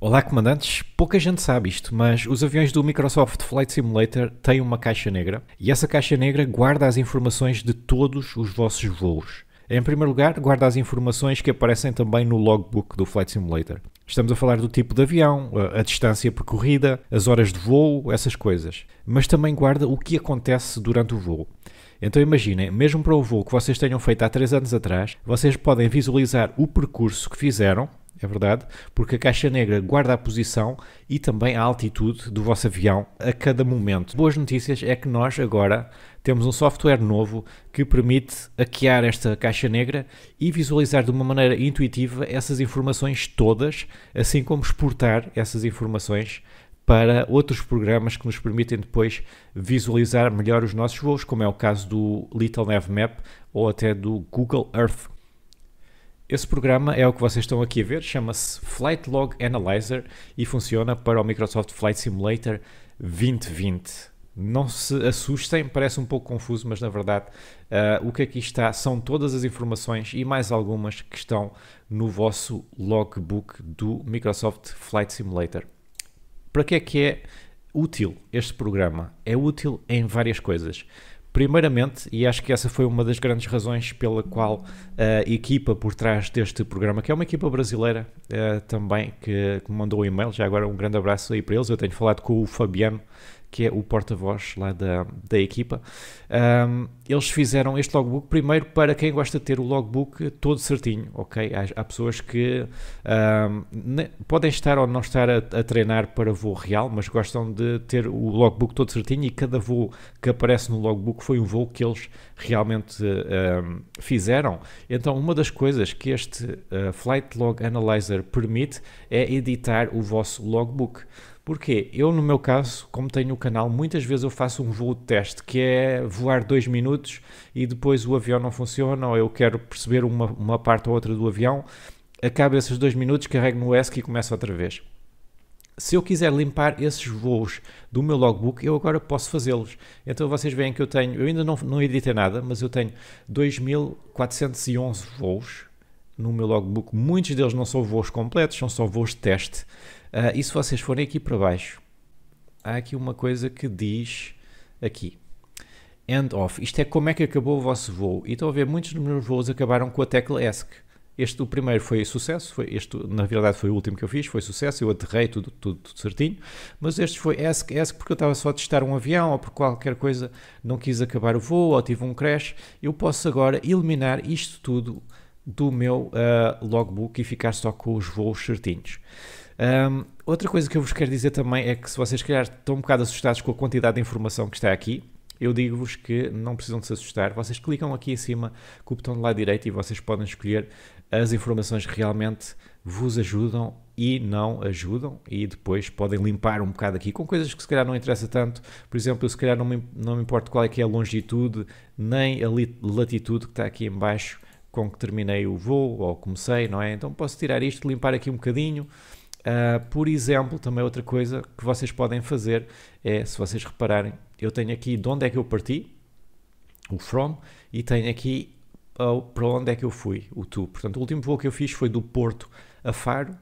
Olá, comandantes. Pouca gente sabe isto, mas os aviões do Microsoft Flight Simulator têm uma caixa negra e essa caixa negra guarda as informações de todos os vossos voos. Em primeiro lugar, guarda as informações que aparecem também no logbook do Flight Simulator. Estamos a falar do tipo de avião, a, distância percorrida, as horas de voo, essas coisas. Mas também guarda o que acontece durante o voo. Então imaginem, mesmo para um voo que vocês tenham feito há 3 anos atrás, vocês podem visualizar o percurso que fizeram é verdade, porque a caixa negra guarda a posição e também a altitude do vosso avião a cada momento. Boas notícias é que nós agora temos um software novo que permite hackear esta caixa negra e visualizar de uma maneira intuitiva essas informações todas, assim como exportar essas informações para outros programas que nos permitem depois visualizar melhor os nossos voos, como é o caso do Little Nav Map ou até do Google Earth esse programa é o que vocês estão aqui a ver, chama-se Flight Log Analyzer e funciona para o Microsoft Flight Simulator 2020. Não se assustem, parece um pouco confuso, mas na verdade uh, o que aqui está são todas as informações e mais algumas que estão no vosso logbook do Microsoft Flight Simulator. Para que é que é útil este programa? É útil em várias coisas. Primeiramente, e acho que essa foi uma das grandes razões pela qual a equipa por trás deste programa, que é uma equipa brasileira eh, também, que, que mandou o um e-mail, já agora um grande abraço aí para eles. Eu tenho falado com o Fabiano que é o porta-voz lá da, da equipa. Um, eles fizeram este logbook primeiro para quem gosta de ter o logbook todo certinho, ok? Há, há pessoas que um, ne, podem estar ou não estar a, a, treinar para voo real, mas gostam de ter o logbook todo certinho e cada voo que aparece no logbook foi um voo que eles realmente um, fizeram. Então, uma das coisas que este uh, Flight Log Analyzer permite é editar o vosso logbook. Porque eu, no meu caso, como tenho o canal, muitas vezes eu faço um voo de teste, que é voar dois minutos e depois o avião não funciona, ou eu quero perceber uma, uma parte ou outra do avião, acabo esses dois minutos, carrego no ESC e começo outra vez. Se eu quiser limpar esses voos do meu logbook, eu agora posso fazê-los. Então vocês veem que eu tenho, eu ainda não, não editei nada, mas eu tenho 2411 voos no meu logbook. Muitos deles não são voos completos, são só voos de teste. Uh, e se vocês forem aqui para baixo, há aqui uma coisa que diz aqui. End off. Isto é como é que acabou o vosso voo. E estão a ver, muitos dos meus voos acabaram com a tecla ESC. Este, o primeiro foi sucesso, foi este, na verdade foi o último que eu fiz, foi sucesso, eu aterrei tudo, tudo, tudo certinho, mas este foi ESC, ESC porque eu estava só a testar um avião ou por qualquer coisa não quis acabar o voo ou tive um crash, eu posso agora eliminar isto tudo do meu uh, logbook e ficar só com os voos certinhos. Um, outra coisa que eu vos quero dizer também é que se vocês, calhar, estão um bocado assustados com a quantidade de informação que está aqui, eu digo-vos que não precisam de se assustar. Vocês clicam aqui em cima com o botão do lado direito e vocês podem escolher as informações que realmente vos ajudam e não ajudam e depois podem limpar um bocado aqui com coisas que se calhar não interessa tanto, por exemplo, eu se calhar não me, não me importo qual é que é a longitude nem a latitude que está aqui em baixo com que terminei o voo ou comecei, não é? Então posso tirar isto, limpar aqui um bocadinho, Uh, por exemplo, também outra coisa que vocês podem fazer é, se vocês repararem, eu tenho aqui de onde é que eu parti, o from, e tenho aqui ah, para onde é que eu fui, o to. Portanto, o último voo que eu fiz foi do Porto a Faro.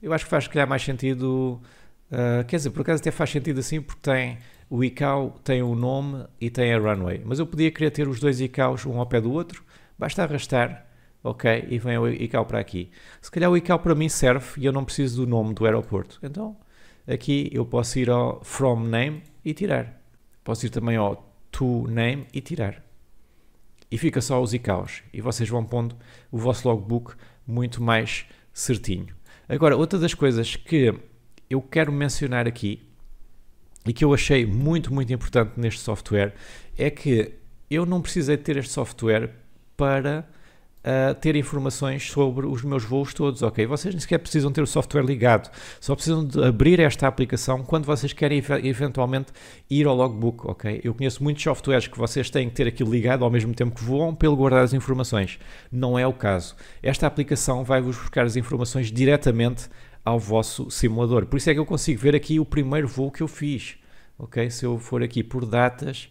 Eu acho que faz, calhar, mais sentido... Uh, quer dizer, por acaso até faz sentido assim, porque tem o ICAO, tem o nome e tem a runway. Mas eu podia querer ter os dois ICAOs um ao pé do outro, basta arrastar ok? E vem o ICAO para aqui. Se calhar o ICAO para mim serve e eu não preciso do nome do aeroporto. Então, aqui eu posso ir ao from name e tirar. Posso ir também ao to name e tirar. E fica só os ICAOs. E vocês vão pondo o vosso logbook muito mais certinho. Agora, outra das coisas que eu quero mencionar aqui e que eu achei muito, muito importante neste software é que eu não precisei ter este software para a ter informações sobre os meus voos todos, ok? Vocês nem sequer precisam ter o software ligado, só precisam de abrir esta aplicação quando vocês querem eventualmente ir ao logbook, ok? Eu conheço muitos softwares que vocês têm que ter aquilo ligado ao mesmo tempo que voam pelo guardar as informações. Não é o caso. Esta aplicação vai-vos buscar as informações diretamente ao vosso simulador. Por isso é que eu consigo ver aqui o primeiro voo que eu fiz, ok? Se eu for aqui por datas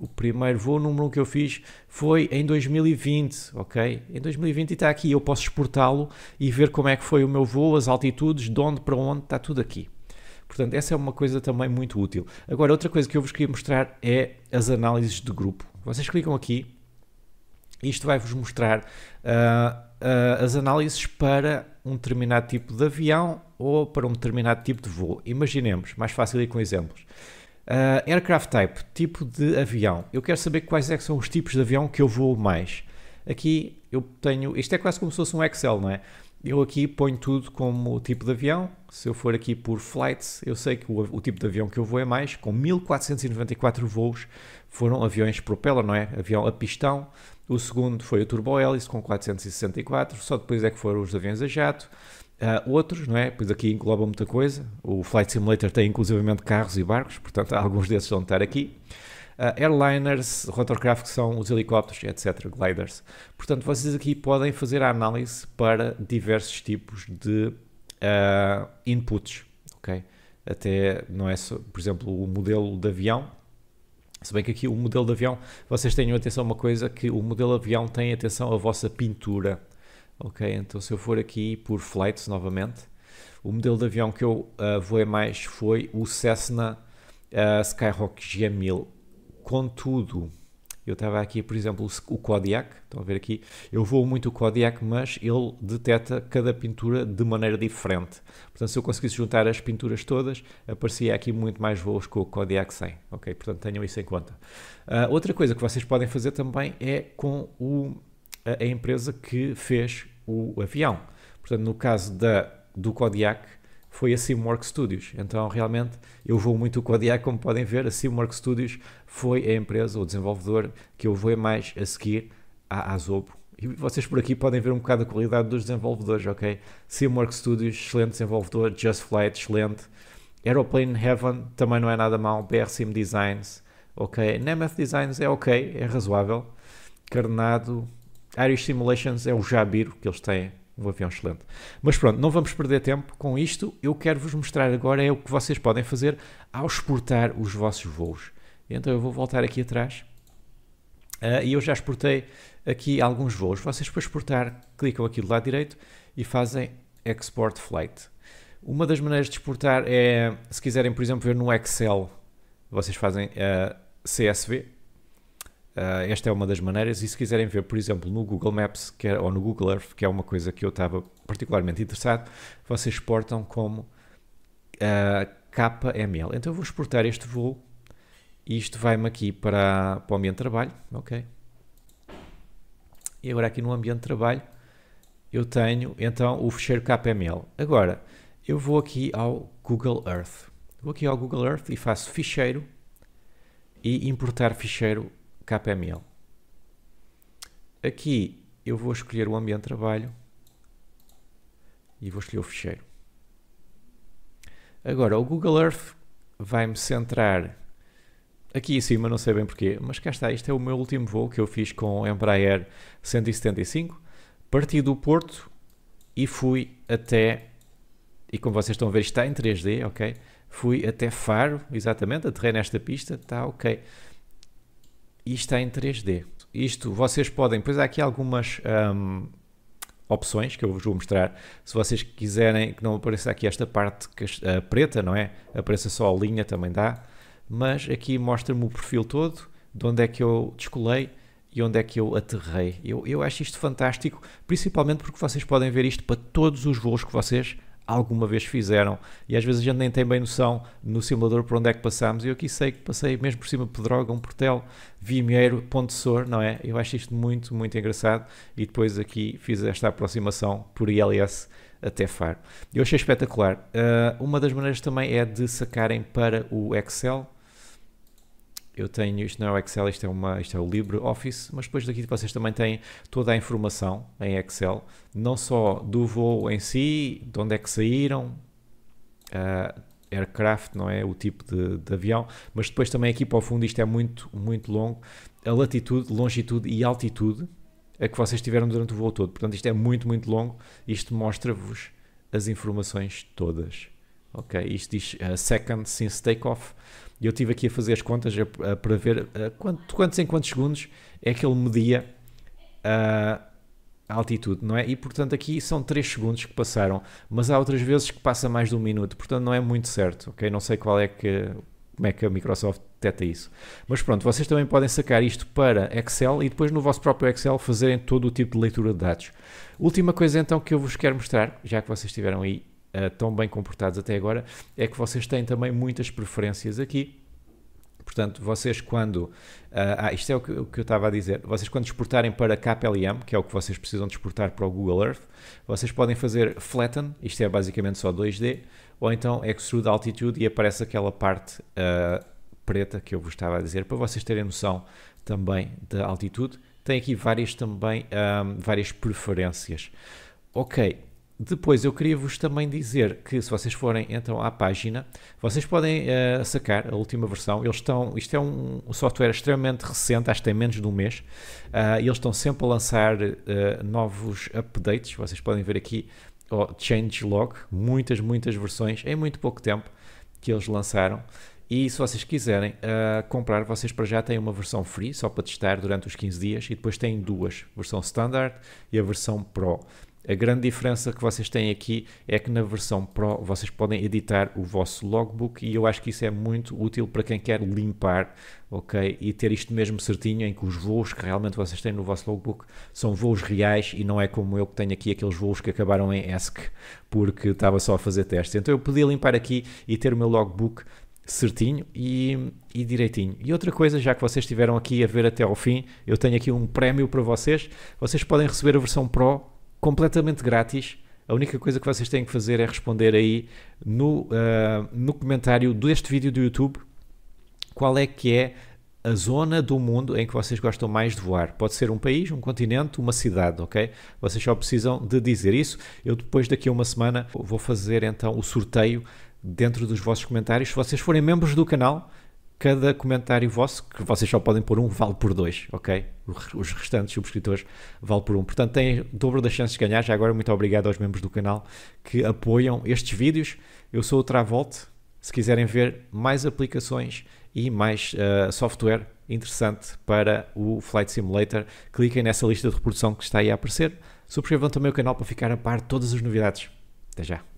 o primeiro voo número 1 que eu fiz foi em 2020, ok? Em 2020 está aqui, eu posso exportá-lo e ver como é que foi o meu voo, as altitudes, de onde para onde, está tudo aqui. Portanto, essa é uma coisa também muito útil. Agora, outra coisa que eu vos queria mostrar é as análises de grupo. Vocês clicam aqui, isto vai-vos mostrar uh, uh, as análises para um determinado tipo de avião ou para um determinado tipo de voo. Imaginemos, mais fácil ir com exemplos. Uh, aircraft type, tipo de avião. Eu quero saber quais é que são os tipos de avião que eu voo mais. Aqui eu tenho, isto é quase como se fosse um Excel, não é? Eu aqui ponho tudo como tipo de avião. Se eu for aqui por flights, eu sei que o, o tipo de avião que eu vou é mais. Com 1494 voos, foram aviões propeller, não é? Avião a pistão. O segundo foi o turbohélice com 464. Só depois é que foram os aviões a jato. Uh, outros, não é? Pois aqui engloba muita coisa. O Flight Simulator tem inclusivamente carros e barcos, portanto, alguns desses vão estar aqui. Uh, airliners, rotorcraft, que são os helicópteros, etc. Gliders. Portanto, vocês aqui podem fazer a análise para diversos tipos de uh, inputs, ok? Até, não é só, por exemplo, o modelo de avião. Se bem que aqui o modelo de avião, vocês tenham atenção a uma coisa, que o modelo de avião tem atenção à vossa pintura, Ok, então se eu for aqui por flights novamente, o modelo de avião que eu uh, voei mais foi o Cessna uh, Skyhawk G1000. Contudo, eu estava aqui, por exemplo, o Kodiak, estão a ver aqui, eu voo muito o Kodiak, mas ele deteta cada pintura de maneira diferente. Portanto, se eu conseguisse juntar as pinturas todas, aparecia aqui muito mais voos com o Kodiak 100, ok? Portanto, tenham isso em conta. Uh, outra coisa que vocês podem fazer também é com o, a, a empresa que fez o avião. Portanto, no caso da, do Kodiak, foi a Simwork Studios. Então, realmente, eu vou muito o Kodiak, como podem ver, a Simwork Studios foi a empresa, o desenvolvedor, que eu vou mais a seguir à Azobo. E vocês por aqui podem ver um bocado a qualidade dos desenvolvedores, ok? Simwork Studios, excelente desenvolvedor, Just Flight, excelente. Aeroplane Heaven também não é nada mal, BRCM Designs, ok. Nemeth Designs é ok, é razoável. Carnado, Irish Simulations é o Jabiro que eles têm, um avião excelente. Mas pronto, não vamos perder tempo com isto. Eu quero vos mostrar agora é o que vocês podem fazer ao exportar os vossos voos. Então eu vou voltar aqui atrás uh, e eu já exportei aqui alguns voos. Vocês para exportar clicam aqui do lado direito e fazem Export Flight. Uma das maneiras de exportar é, se quiserem, por exemplo, ver no Excel, vocês fazem uh, ah, CSV, Uh, esta é uma das maneiras, e se quiserem ver, por exemplo, no Google Maps que é, ou no Google Earth, que é uma coisa que eu estava particularmente interessado, vocês exportam como uh, ah, KML. Então eu vou exportar este voo e isto vai-me aqui para, para o ambiente de trabalho, ok? E agora aqui no ambiente de trabalho eu tenho então o fecheiro KML. Agora eu vou aqui ao Google Earth. Vou aqui ao Google Earth e faço ficheiro e importar ficheiro KML. É aqui eu vou escolher o ambiente de trabalho e vou escolher o ficheiro. Agora, o Google Earth vai-me centrar aqui em cima, não sei bem porquê, mas cá está, este é o meu último voo que eu fiz com o Embraer 175. Parti do Porto e fui até, e como vocês estão a ver, está em 3D, ok? Fui até Faro, exatamente, aterrei nesta pista, está ok e está em 3D. Isto vocês podem, pois há aqui algumas um, opções que eu vos vou mostrar. Se vocês quiserem que não apareça aqui esta parte uh, preta, não é? Apareça só a linha também dá. Mas aqui mostra-me o perfil todo, de onde é que eu descolei e onde é que eu aterrei. Eu, eu acho isto fantástico, principalmente porque vocês podem ver isto para todos os voos que vocês alguma vez fizeram. E às vezes a gente nem tem bem noção no simulador por onde é que passamos. Eu aqui sei que passei mesmo por cima de um Portel, ponte sor não é? Eu acho isto muito, muito engraçado. E depois aqui fiz esta aproximação por ILS até Faro. Eu achei espetacular. Uh, uma das maneiras também é de sacarem para o Excel eu tenho, isto não é o Excel, isto é, uma, isto é o LibreOffice, mas depois daqui vocês também têm toda a informação em Excel, não só do voo em si, de onde é que saíram, uh, aircraft, não é? O tipo de, de, avião, mas depois também aqui para o fundo isto é muito, muito longo, a latitude, longitude e altitude a que vocês tiveram durante o voo todo. Portanto, isto é muito, muito longo, isto mostra-vos as informações todas. Ok, isto diz uh, ah, seconds since takeoff, e eu estive aqui a fazer as contas eh, para ver eh, quanto, quantos em quantos segundos é que ele media eh, a altitude, não é? E portanto aqui são 3 segundos que passaram, mas há outras vezes que passa mais de um minuto, portanto não é muito certo, ok? Não sei qual é que, como é que a Microsoft detecta isso. Mas pronto, vocês também podem sacar isto para Excel e depois no vosso próprio Excel fazerem todo o tipo de leitura de dados. Última coisa então que eu vos quero mostrar, já que vocês estiveram aí uh, tão bem comportados até agora, é que vocês têm também muitas preferências aqui. Portanto, vocês quando. Uh, ah, isto é o que, o que eu estava a dizer. Vocês quando exportarem para KPLM, que é o que vocês precisam de exportar para o Google Earth, vocês podem fazer flatten, isto é basicamente só 2D, ou então extrude altitude e aparece aquela parte uh, preta que eu vos estava a dizer, para vocês terem noção também da altitude. Tem aqui várias também, um, várias preferências. Ok, depois eu queria vos também dizer que se vocês forem então à página, vocês podem uh, sacar a última versão. Eles estão, isto é um, um software extremamente recente, acho que tem menos de um mês. Uh, e eles estão sempre a lançar uh, novos updates. Vocês podem ver aqui o oh, changelog, muitas muitas versões em muito pouco tempo que eles lançaram. E se vocês quiserem uh, comprar, vocês para já têm uma versão free, só para testar durante os 15 dias, e depois têm duas, a versão standard e a versão pro. A grande diferença que vocês têm aqui é que na versão Pro vocês podem editar o vosso logbook e eu acho que isso é muito útil para quem quer limpar, ok? E ter isto mesmo certinho em que os voos que realmente vocês têm no vosso logbook são voos reais e não é como eu que tenho aqui aqueles voos que acabaram em ESC porque estava só a fazer testes. Então eu podia limpar aqui e ter o meu logbook certinho e, e, direitinho. E outra coisa, já que vocês estiveram aqui a ver até ao fim, eu tenho aqui um prémio para vocês. Vocês podem receber a versão Pro completamente grátis. A única coisa que vocês têm que fazer é responder aí no, uh, no comentário deste vídeo do YouTube qual é que é a zona do mundo em que vocês gostam mais de voar. Pode ser um país, um continente, uma cidade, ok? Vocês só precisam de dizer isso. Eu depois daqui a uma semana vou fazer então o sorteio dentro dos vossos comentários. Se vocês forem membros do canal, cada comentário vosso, que vocês só podem pôr um, vale por dois, ok? Os restantes subscritores vale por um. Portanto, têm o dobro das chances de ganhar. Já agora, muito obrigado aos membros do canal que apoiam estes vídeos. Eu sou o Travolte. Se quiserem ver mais aplicações e mais uh, software interessante para o Flight Simulator, cliquem nessa lista de reprodução que está aí a aparecer. Subscrevam também o canal para ficar a par de todas as novidades. Até já!